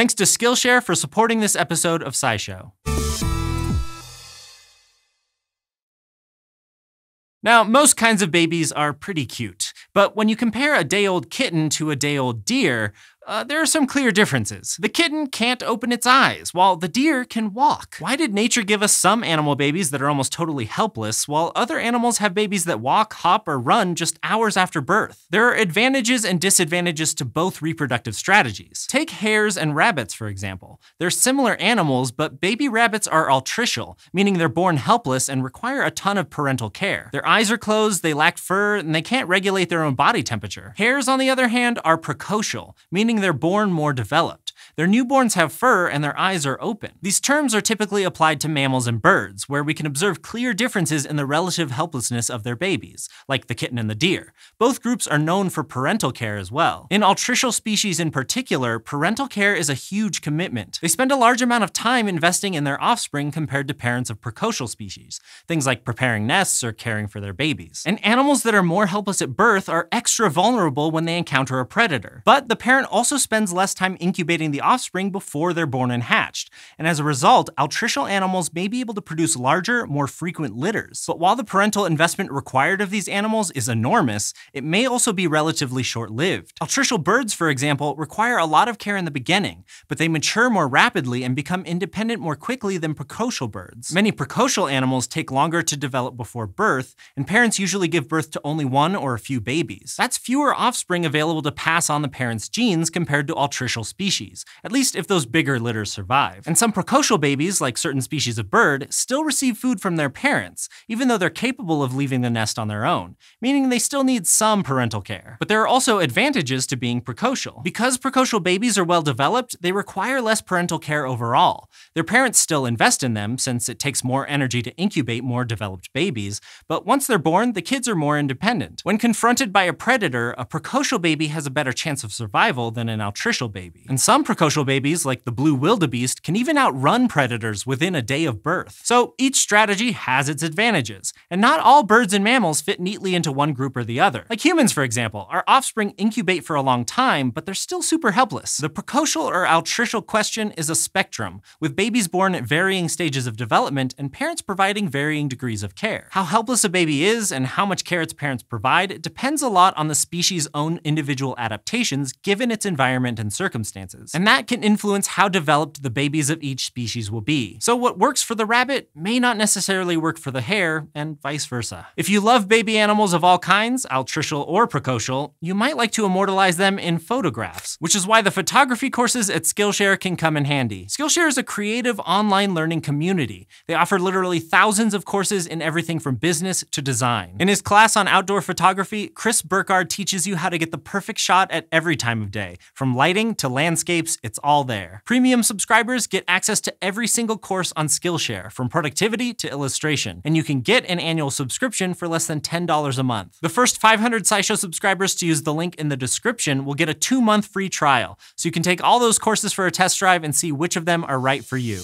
Thanks to Skillshare for supporting this episode of SciShow. Now, most kinds of babies are pretty cute, but when you compare a day old kitten to a day old deer, uh, there are some clear differences. The kitten can't open its eyes, while the deer can walk. Why did nature give us some animal babies that are almost totally helpless, while other animals have babies that walk, hop, or run just hours after birth? There are advantages and disadvantages to both reproductive strategies. Take hares and rabbits, for example. They're similar animals, but baby rabbits are altricial, meaning they're born helpless and require a ton of parental care. Their eyes are closed, they lack fur, and they can't regulate their own body temperature. Hares, on the other hand, are precocial, meaning meaning they're born more developed. Their newborns have fur and their eyes are open. These terms are typically applied to mammals and birds, where we can observe clear differences in the relative helplessness of their babies, like the kitten and the deer. Both groups are known for parental care as well. In altricial species in particular, parental care is a huge commitment. They spend a large amount of time investing in their offspring compared to parents of precocial species, things like preparing nests or caring for their babies. And animals that are more helpless at birth are extra vulnerable when they encounter a predator. But the parent also spends less time incubating the offspring before they're born and hatched, and as a result, altricial animals may be able to produce larger, more frequent litters. But while the parental investment required of these animals is enormous, it may also be relatively short-lived. Altricial birds, for example, require a lot of care in the beginning, but they mature more rapidly and become independent more quickly than precocial birds. Many precocial animals take longer to develop before birth, and parents usually give birth to only one or a few babies. That's fewer offspring available to pass on the parents' genes compared to altricial species, at least if those bigger litters survive. And some precocial babies, like certain species of bird, still receive food from their parents, even though they're capable of leaving the nest on their own, meaning they still need some parental care. But there are also advantages to being precocial. Because precocial babies are well developed, they require less parental care overall. Their parents still invest in them, since it takes more energy to incubate more developed babies, but once they're born, the kids are more independent. When confronted by a predator, a precocial baby has a better chance of survival than an altricial baby. And some precocial Precocial babies, like the blue wildebeest, can even outrun predators within a day of birth. So each strategy has its advantages, and not all birds and mammals fit neatly into one group or the other. Like humans, for example, our offspring incubate for a long time, but they're still super helpless. The precocial or altricial question is a spectrum, with babies born at varying stages of development and parents providing varying degrees of care. How helpless a baby is and how much care its parents provide depends a lot on the species' own individual adaptations given its environment and circumstances. And that can influence how developed the babies of each species will be. So what works for the rabbit may not necessarily work for the hare, and vice versa. If you love baby animals of all kinds, altricial or precocial, you might like to immortalize them in photographs, which is why the photography courses at Skillshare can come in handy. Skillshare is a creative online learning community. They offer literally thousands of courses in everything from business to design. In his class on outdoor photography, Chris Burkard teaches you how to get the perfect shot at every time of day, from lighting to landscapes it's all there. Premium subscribers get access to every single course on Skillshare, from productivity to illustration, and you can get an annual subscription for less than $10 a month. The first 500 SciShow subscribers to use the link in the description will get a two-month free trial, so you can take all those courses for a test drive and see which of them are right for you.